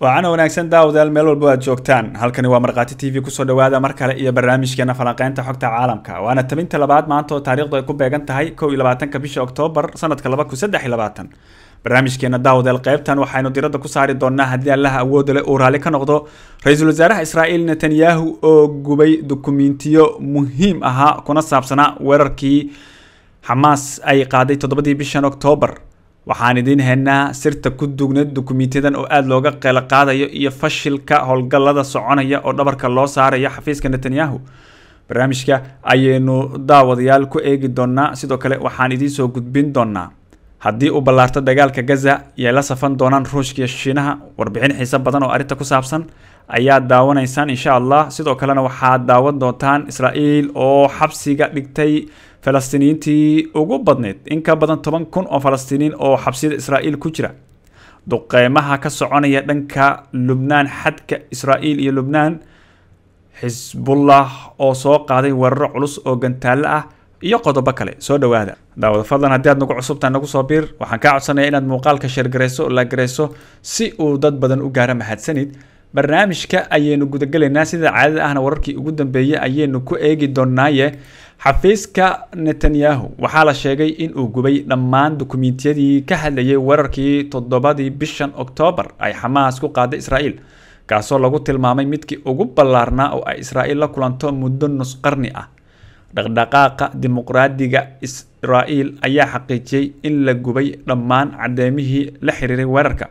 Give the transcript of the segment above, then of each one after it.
waacana wanaagsan daawadayaal meel walba aad joogtaan halkani waa markhaati t v kusoo dhawaada mar kale iyo barnaamijkeena falanqeynta xogta caalamka waana tabinta labaad maanta oo taariikhdu ay ku beegan tahay kow iyo labaatanka bisha oktoobar sanadka laba kun saddex iyo labaatan barnaamijkeena daawadayaal qeybtan waxaynu diradda ku saari doonaa haddii allaha awoodda leh uu raalli ka noqdo ra-iisul wasaaraha israa'iil netanyahu oo gubay dokumentiyo muhiim ahaa kuna saabsanaa weerarkii xamaas ay qaaday toddobadii bishan oktoobar waxaan idiin haynaa sirta ku duugna dukumiintiyadan oo aada looga qeylo qaadayo iyo fashilka howlgallada soconaya oo dhabarka loo saaraya xafiiska netanyahu barnaamijka ayaynu daawadayaal ku eegi doonaa sidoo kale waxaan idiin soo gudbin doonaa haddii uu ballaarto dagaalka gaza yay la safan doonaan ruushka iyo shiinaha warbixin xiise badan oo arrinta ku saabsan ayaad daawanaysaan insha allah sidoo kalena waxaad daawan doontaan israa'iil oo xabsiga dhigtay falastiiniyiintii ugu badnayd in ka badan toban kun oo falastiiniin oo xabsiyada israa'iil ku jira duqeymaha ka soconaya dhanka lubnaan xadka israa'iil iyo lubnaan xisbullah oo soo qaaday weeraro culus oo gantaallo ah iyo qodobo kale soo dhawaada daawada fadlan haddii aad nagu cusubtahay nagu soo biir waxaan kaa codsanaya inaad muuqaalka sheergareyso la garayso si uu dad badan u gaaro mahadsanid barnaamijka ayaynu gudagelaynaa sida caadada ahna wararkii ugu dambeeyey ayaynu ku eegi doonaaye xafiiska netanyahu waxaa la sheegay inuu gubay dhammaan dukumiintiyadii ka hadlayay weerarkii toddobadii bishan oktoobar ay xamaas ku qaaday israa'iil kaasoo lagu tilmaamay midkii ugu ballaarnaa oo ay israa'iil la kulanto muddo nus qarni ah dhaqdhaqaaqa dimuqraadiga israa'iil ayaa xaqiijiyey in la gubay dhammaan caddeemihii la xiriiray weerarka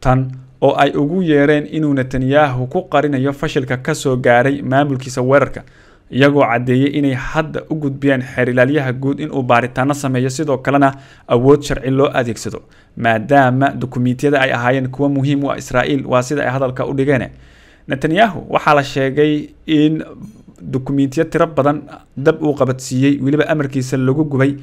tan oo ay ugu yeereen inuu netanyahu ku qarinayo fashilka ka soo gaaray maamulkiisa weerarka iyagoo caddeeyey inay hadda u gudbiyeen xeerilaalyaha guud inuu baaritaano sameeyo sidoo kalena awood sharci loo adeegsado maadaama dukumiintiyada ay ahaayeen kuwo muhiim u ah israa'iil waa sida ay hadalka u dhigeen netanyahu waxaa la sheegay in dukumiintiyo tiro badan dab uu qabadsiiyey weliba amarkiisa lagu gubay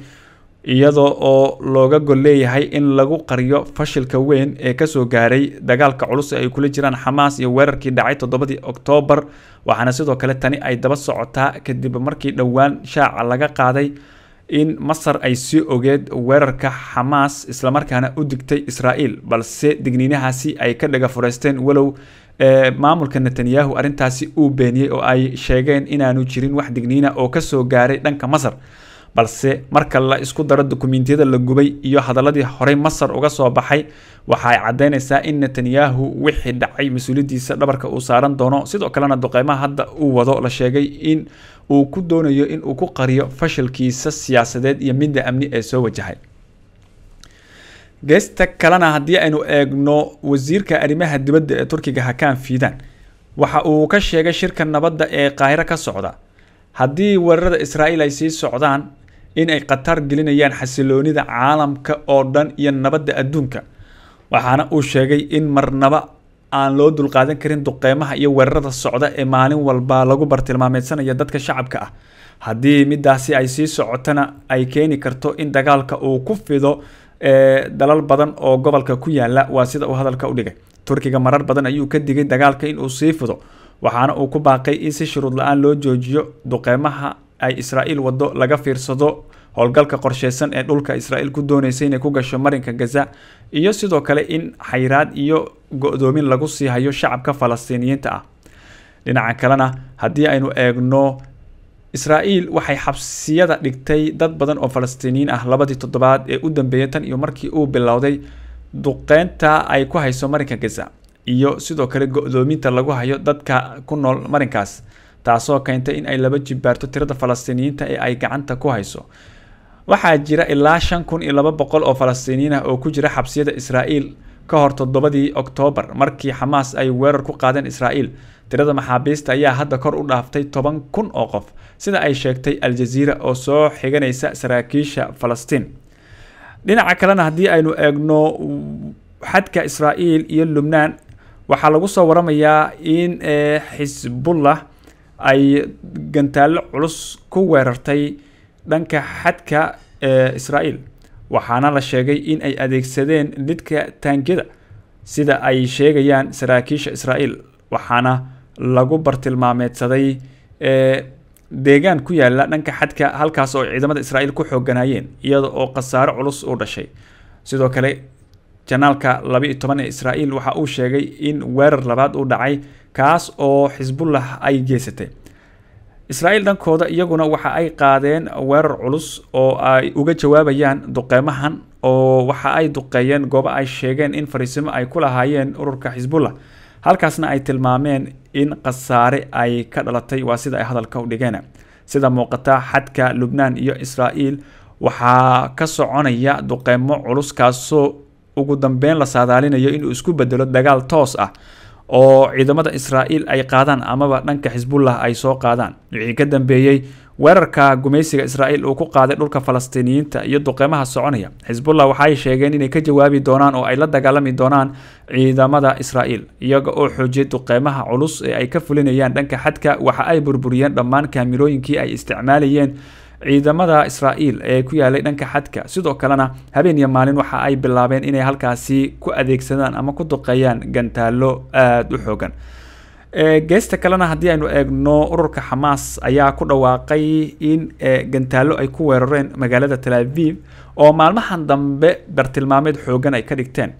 iyadoo oo looga gol leeyahay in lagu qariyo fashilka weyn ee kasoo gaaray dagaalka culus ee ay kula jiraan xamaas iyo weerarkii dhacay toddobadii oktoobar waxaana sidoo kale tani ay daba socotaa kadib markii dhowaan shaaca laga qaaday in masar ay sii ogeed weerarka xamaas islamarkaana u digtay israa'iil balse digniinahaasi ay ka dhaga fureysteen walow maamulka netanyahu arrintaasi uu beeniyey oo ay sheegeen inaanu jirin wax digniina oo kasoo gaaray dhanka masar balse marka la isku daro dukumentiyada la gubay iyo hadalladii horey masar uga soo baxay waxaay caddaynaysaa in netanyahu wixii dhacay mas-uuliyaddiisa dhabarka uu saaran doono sidoo kalena duqeymaha hadda uu wado la sheegay in uu ku doonayo in uu ku qariyo fashilkiisa siyaasadeed iyo midda amni ee soo wajahay geesta kalena haddii aynu eegno wasiirka arrimaha dibadda ee turkiga hakaan fiidan waxa uu ka sheegay shirka nabadda ee qaahiro ka socda haddii weerarada israa'iil ay sii socdaan in ay khatar gelinayaan xasiloonida caalamka oo dhan iyo nabadda adduunka waxaana uu sheegay in marnaba aan loo dulqaadan karin duqeymaha iyo weerarada socda ee maalin walba lagu bartilmaameedsanaya dadka shacabka ah haddii midaasi ay sii socotana ay keeni karto in dagaalka uu ku fido dalal badan oo gobolka ku yaala waa sida uu hadalka u dhigay turkiga marar badan ayuu ka digay dagaalka inuu sii fido waxaana uu ku baaqay in si shuruud la-aan loo joojiyo duqeymaha ay israa'iil wado laga fiirsado howlgalka qorsheysan ee dhulka israa'iil ku dooneysay inay ku gasho marinka gaza iyo sidoo kale in xayraad iyo go-doomin lagu sii hayo shacabka falastiiniyiinta ah dhinaca kalena haddii aynu eegno israa'iil waxay xabsiyada dhigtay dad badan oo falastiiniyiin ah labadii toddobaad ee u dambeeyay tan iyo markii uu bilowday duqeynta ay ku hayso marinka gaza iyo sidoo kale go-doominta lagu hayo dadka ku nool marinkaas taasoo keentay in ay laba jibaarto tirada falastiiniyiinta ee ay gacanta ku hayso waxaa jira ilaa shan kun iyo laba boqol oo falastiiniyiin ah oo ku jira xabsiyada israa'iil ka hor toddobadii oktoobar markii xamaas ay weerar ku qaadeen israa'iil tirada maxaabiista ayaa hadda kor u dhaaftay toban kun oo qof sida ay sheegtay aljaziira oo soo xiganaysa saraakiisha falastiin dhinaca kalena haddii aynu eegno xadka israa'iil iyo lubnaan waxaa lagu soo waramayaa in xisbullah eh, ay gantaallo culus ku weerartay dhanka xadka ee israa'iil waxaana la sheegay in ay adeegsadeen lidka taangiyada sida ay sheegayaan saraakiisha israa'iil waxaana lagu bartilmaameedsaday deegaan ku yaalla dhanka xadka halkaas oo ciidamada israa'iil ku xooganayeen iyada oo khasaaro culus u dhashay sidoo kale janaalka laba iyo toban ee israa'iil waxa uu sheegay in weerar labaad uu dhacay kaas oo xisbullah ay geysatay israa'iil dhankooda iyaguna waxa ay qaadeen weerar culus oo ay uga jawaabayaan duqeymahan oo waxa ay duqeeyeen goobo ay sheegeen in fariisimo ay ku lahaayeen ururka xisbullah halkaasna ay tilmaameen in khasaare ay ka dhalatay waa sida ay hadalka u dhigeen sida muuqata xadka lubnaan iyo israa'iil waxaa ka soconaya duqeymo culus kaasoo ugu dambeyn la saadaalinayo inuu isku bedelo dagaal toos ah oo ciidamada israa'iil ay qaadaan amaba dhanka xisbullah ay soo qaadaan wixii ka dambeeyey weerarka gumaysiga israa'iil uu ku qaaday dhulka falastiiniyiinta iyo duqeymaha soconaya xisbullah waxaay sheegeen inay ka jawaabi doonaan oo ay la dagaalami doonaan ciidamada israa'iil iyaga oo xoojiyay duqeymaha culus ee ay ka fulinayaan dhanka xadka waxa ay burburiyeen dhammaan kaamirooyinkii ay isticmaalayeen ciidamada israa'iil ee ku yaalay dhanka xadka sidoo kalena habeen iyo maalin waxa ay bilaabeen inay halkaasi ku adeegsadaan ama ku duqeeyaan gantaalo aada u xoogan geesta kalena haddii aynu eegno ururka xamaas ayaa ku dhawaaqay in gantaalo ay ku weerareen magaalada talaviv oo maalmahan dambe bartilmaameed xoogan ay ka dhigteen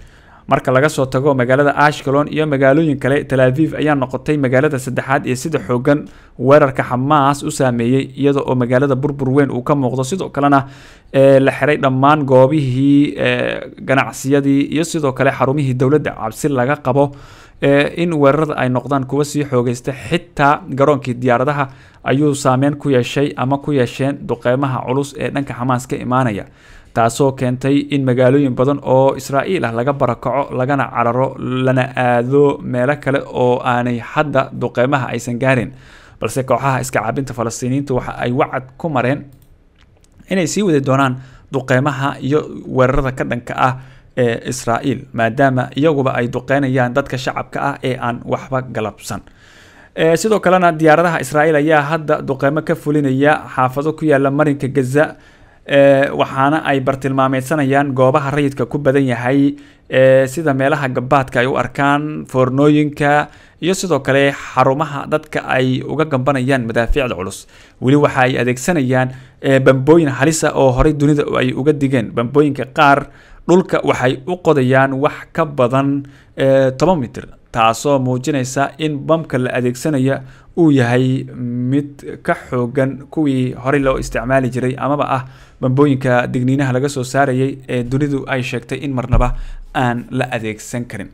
marka laga soo tago magaalada ashcalon iyo magaalooyin kale talaaviv ayaa noqotay magaalada saddexaad iyo sida xoogan weerarka xamaas u saameeyey iyada oo magaalada burbur weyn uu ka muuqdo sidoo kalena la xiray dhammaan goobihii ganacsiyadii iyo sidoo kale xarumihii dowladda cabsi ah laga qabo in weerarada ay noqdaan kuwa sii xoogeysta xitaa garoonkii diyaaradaha ayuu saameyn ku yeeshay ama ku yeesheen duqeymaha culus ee dhanka xamaas ka imaanaya taasoo keentay in magaalooyin badan oo israa'iil ah laga barakaco lagana cararo lana aado meelo kale oo aanay hadda duqeymaha aysan gaarin balse kooxaha iska caabinta falastiiniyiinta waxa ay wacad ku mareen inay sii wadi doonaan duqeymaha iyo weerarada ka dhanka ah ee israa'iil maadaama iyaguba ay duqeynayaan dadka shacabka ah ee aan waxba galabsan sidoo kalena diyaaradaha israa'iil ayaa hadda duqeymo ka fulinaya xaafado ku yaala marinka gaza Eh, waxaana ay bartilmaameydsanayaan goobaha rayidka ku badan yahay eh, sida meelaha gabaadka ay u arkaan foornooyinka iyo sidoo kale xarumaha dadka ay uga gambanayaan madaafiicda culus weli waxa ay adeegsanayaan eh, bambooyin halisa oo horay dunida ay uga digeen bambooyinka qaar dhulka waxay u qodayaan wax ka badan toban mitir taasoo muujinaysa in bamka la adeegsanaya uu yahay mid ka xoogan kuwii horey loo isticmaali jiray amaba ah bambooyinka digniinaha laga soo saarayay ee dunidu ay sheegtay in marnaba aan la adeegsan karin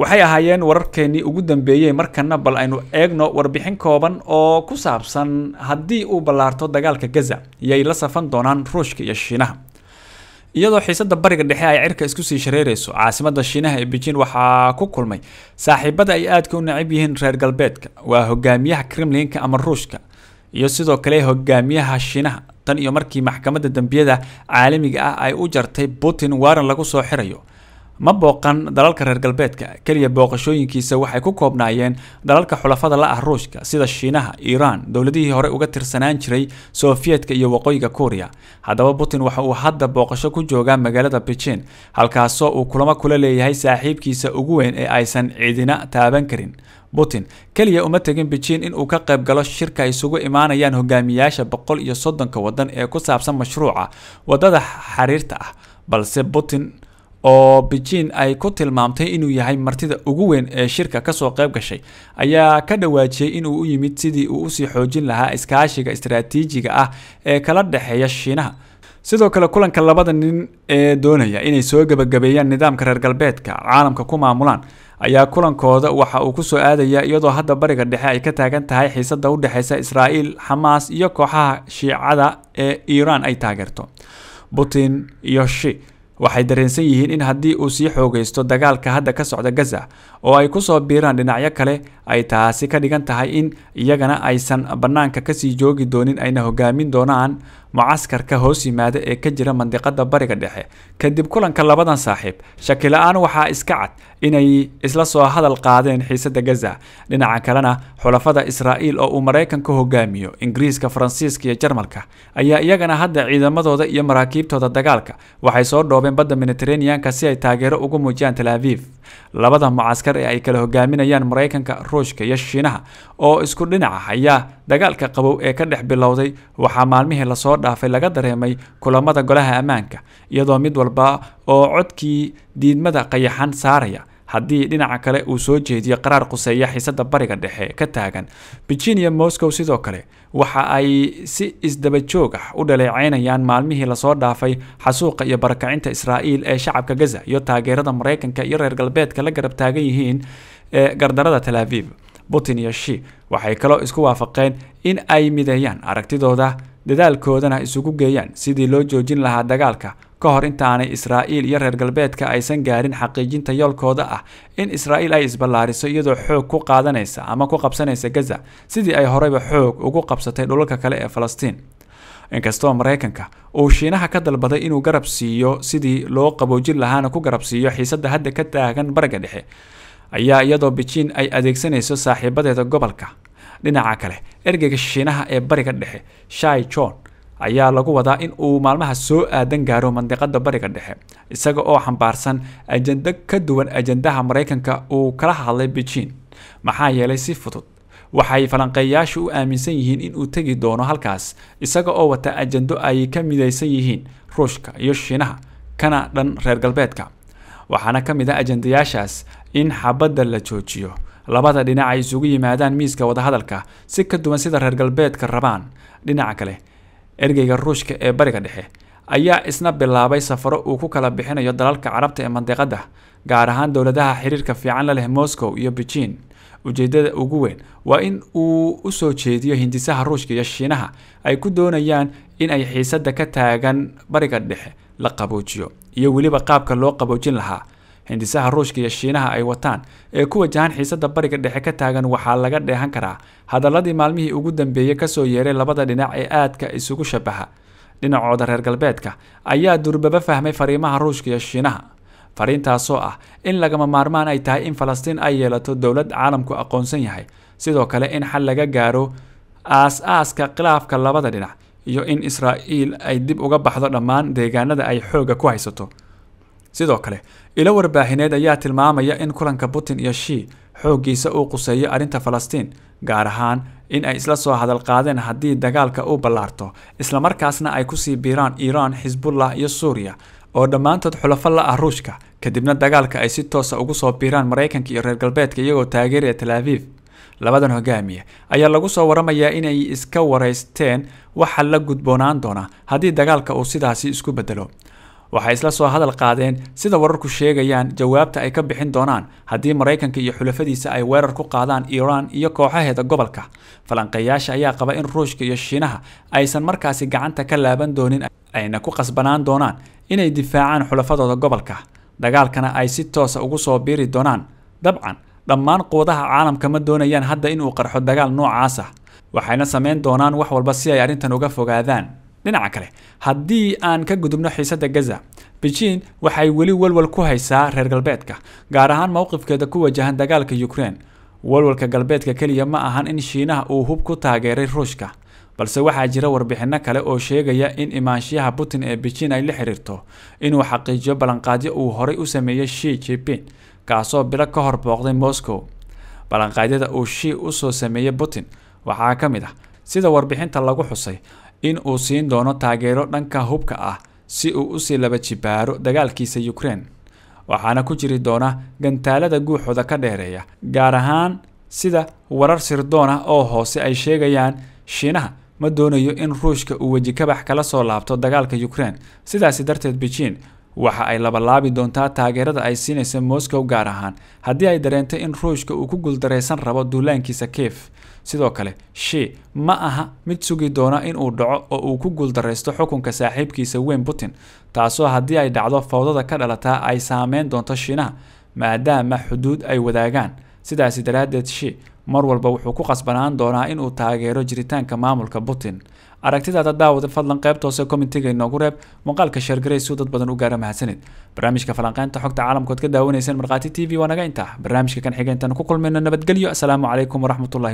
waxay ahaayeen wararkeenii ugu dambeeyey markana bal aynu eegno warbixin kooban oo ku saabsan haddii uu ballaarto dagaalka gaza yay la safan doonaan ruushka iyo shiinaha iyadoo xiisada bariga dhexe ay cirka iskusii shareereyso caasimada shiinaha ee beijin waxaa ku kulmay saaxiibada ay aadka u nacib yihiin reer galbeedka waa hogaamiyaha kremlinka ama ruushka iyo sidoo kale hogaamiyaha shiinaha tan iyo markii maxkamadda dembiyada caalamiga ah ay u jartay putin waaran lagu soo xirayo ma booqan dalalka reer galbeedka keliya booqashooyinkiisa waxay ku koobnaayeen dalalka xulafada la ah ruushka sida shiinaha iiraan dowladihii hore uga tirsanaan jiray sofiyedka iyo waqooyiga kuuriya haddaba butin waxa uu hadda booqasho ku joogaa magaalada beijin halkaasoo uu kulamo kula leeyahay saaxiibkiisa ugu weyn ee aysan ciidina taaban karin butin keliya uma tegin beijin in uu ka qayb galo shirka isugu imaanayaan hogaamiyaasha boqol iyo soddonka waddan ee ku saabsan mashruuca waddada xiriirta ah balse butin oo beijing ay ku tilmaamtay inuu yahay martida ugu weyn ee shirka kasoo qayb gashay ayaa ka dhawaajiyey inuu u yimid sidii uu usii xoojin lahaa iskaashiga istaraatiijiga ah ee kala dhexeeya shiinaha sidoo kale kulanka labada nin ee doonaya inay soo gebagabeeyaan nidaamka reer galbeedka caalamka ku maamulaan ayaa kulankooda waxa uu kusoo aadaya iyadoo hadda bariga dhexe ay ka taagan tahay xiisada udhexeysa israa'iil xamaas iyo kooxaha shiicada ee iiraan ay taageerto putin iyo shi waxay dareensan yihiin in haddii uu sii xoogaysto dagaalka hadda ka socda gaza oo ay ku soo biiraan dhinacyo kale ay taasi ka dhigan tahay in iyagana aysan bannaanka kasii joogi doonin ayna hogaamin doonaan mucaskarka hoos yimaada ee ka jira mandiqada bariga dhexe kadib kulanka labadan saaxiib shakila-aan waxaa iska cad inay isla soo hadal qaadeen xiisada gaza dhinaca kalena xulafada israa'iil oo uu maraykanka hogaamiyo ingiriiska faransiiska iyo jarmalka ayaa iyagana hadda ciidamadooda iyo maraakiibtooda dagaalka waxay soo dhoobeen badda mediteraneanka si ay taageero ugu muujiyaan tal aviif labada mucaskar ee ay kala hogaaminayaan maraykanka ruushka iyo shiinaha oo isku dhinaca ayaa dagaalka qabow ee ka dhex bilowday waxaa maalmihii lasoo dhaafay laga dareemay kulamada golaha ammaanka iyadoo mid walba oo codkii diidmada qayaxan saaraya haddii dhinaca kale uu soo jeediyo qaraar quseeya xiisadda bariga dhexe ka taagan virginia moscow sidoo kale waxa ay si isdaba joog ah u dhaleeceynayaan maalmihii lasoo dhaafay xasuuqa iyo barakacinta israa'iil ee shacabka gaza iyo taageerada maraykanka iyo reer galbeedka la garab taagan yihiin ee gardarada talaaviv putin iyo shi waxay kaloo isku waafaqeen in ay mideeyaan aragtidooda dadaalkoodana isugu geeyaan sidii loo joojin lahaa dagaalka ka hor intaanay israa'iil iyo reer galbeedka aysan gaarin xaqiijinta yoolkooda ah in israa'iil ay isballaariso iyadoo xoog ku qaadanaysa ama ku qabsanaysa gaza sidii ay horeyba xoog ugu qabsatay dhulalka kale ee falastiin inkastoo maraykanka uu shiinaha ka dalbaday inuu garab siiyo sidii loo qaboojin lahaana ku garab siiyo xiisadda hadda ka taagan bariga dhexe ayaa iyadoo bijiin ay adeegsanayso saaxiibadeeda gobolka dhinaca kale ergeyga shiinaha ee bariga dhexe shai john ayaa lagu wadaa in uu maalmaha soo aadan gaaro mandiqada bariga dhexe isaga oo xambaarsan ajendo ka duwan ajandaha maraykanka uu kala hadlay beijin maxaa yeelay si fudud waxay falanqeeyaashu u aaminsan yihiin inuu tegi doono halkaas isaga oo wata ajendo ay ka midaysan yihiin ruushka iyo shiinaha kana dhan reer galbeedka waxaana ka mid ah ajandayaashaas in xabadda la joojiyo labada dhinac ay isugu yimaadaan miiska wadahadalka si ka duwan sida reer galbeedka rabaan dhinaca kale ergeyga ruushka ee bariga dhexe ayaa isna bilaabay safaro uu ku kala bixinayo dalalka carabta ee mandiqadda gaar ahaan dowladaha xiriirka fiican la leh moscow iyo bijiin ujeedada ugu weyn waa in uu u soo jeediyo hindisaha ruushka iyo shiinaha ay ku doonayaan in ay xiisadda ka taagan bariga dhexe la qaboojiyo iyo weliba qaabka loo qaboojin lahaa hindisaha ruushka iyo shiinaha ay wataan ee ku wajahan xiisadda bariga dhexe ka taagan waxaa laga dheehan karaa hadalladii maalmihii ugu dambeeyey kasoo yeeray labada dhinac ee aadka isugu shabaha dhinacooda reer galbeedka ayaa durbaba fahmay fariimaha ruushka iyo shiinaha fariintaasoo ah in lagama maarmaan ay tahay in falastiin ay yeelato dowlad caalamku aqoonsan yahay sidoo kale in xal laga gaaro aas-aaska khilaafka labada dhinac iyo in israa'iil ay dib uga baxdo dhammaan deegaanada ay xoogga ku haysato sidoo kale ilo warbaahineed ayaa tilmaamaya in kulanka putin iyo shii xooggiisa uu quseeyo arrinta falastiin gaar ahaan in ay isla soo hadal qaadeen haddii dagaalka uu ballaarto islamarkaasna ay ku sii biiraan iiraan xisbullah iyo suuriya oo dhammaantood xulafo la ah ruushka kadibna dagaalka ay si toosa ugu soo biiraan maraykanka iyo reer galbeedka iyagoo taageeraya talaafiif labadan hogaamiye ayaa lagu soo waramayaa inay iska waraysteen waxa la gudboonaan doona haddii dagaalka uu sidaasi isku bedelo waxay isla soo hadal qaadeen sida wararku sheegayaan jawaabta ay ka bixin doonaan haddii maraykanka iyo xulafadiisa ay weerar ku qaadaan iiraan iyo kooxaheeda gobolka falanqeeyaasha ayaa qaba in ruushka iyo shiinaha aysan markaasi gacanta ka laaban doonin ayna ku qasbanaan doonaan inay difaacaan xulafadooda gobolka dagaalkana ay si toosa ugu soo biiri doonaan dabcan dhammaan quudaha caalamka ma doonayaan hadda inuu qarxo dagaal noocaas ah waxayna samayn doonaan wax walba si ay arrintan uga fogaadaan dhinaca kale haddii aan ka gudubno xiisadda gaza beijing waxay weli walwal ku haysaa reer galbeedka gaar ahaan mowqifkeeda ku wajahan dagaalka ukrein walwalka galbeedka keliya ma ahan in shiinaha uu hub ku taageeray ruushka balse waxaa jira warbixinno kale oo sheegaya in imaanshiyaha putin ee bijiin ay la xiriirto inuu xaqiijiyo ballanqaadyo uu horay u sameeyey shi jipin kaasoo bilo ka hor booqday moscow ballanqaadyada uu shi usoo sameeyey putin waxaa ka mid ah sida warbixinta lagu xusay in uu siin doono taageero dhanka hubka ah si uu usii laba jibaaro dagaalkiisa yukrein waxaana ku jiri doona gantaalada guuxooda ka dheereeya gaar ahaan sida warar sirdoon ah oo hoose ay sheegayaan shiinaha ma doonayo in ruushka uu weji kabax kala soo laabto dagaalka yukrein sidaasi darteed bijiin waxa ay labalaabi doontaa taageerada ay siinaysa moskow gaar ahaan haddii ay dareento in ruushka uu ku guuldaraysan rabo duulaankiisa kief sidoo kale shi ma aha mid sugi doona inuu dhaco oo uu ku guuldaraysto xukunka saaxiibkiisa weyn putin taasoo haddii ay dhacdo fawdada ka dhalataa ay saameyn doonto shiinaha maadaama xuduud ay wadaagaan sidaasi daraaddeed shi mar walba wuxuu ku qasbanaan doonaa inuu taageero jiritaanka maamulka putin aragtidaada daawada fadlan qeybta hoose komitiga inoogu reeb muuqaalka sheergaraysuu dad badan u gaara mahadsanid barnaamijka falanqeynta xogta caalamkood ka daawanayseen markhaati t v waa naga intaa barnaamijka kan xigeentan ku kulmayno nabadgelyo asalaamu calaykum waraxmatullahi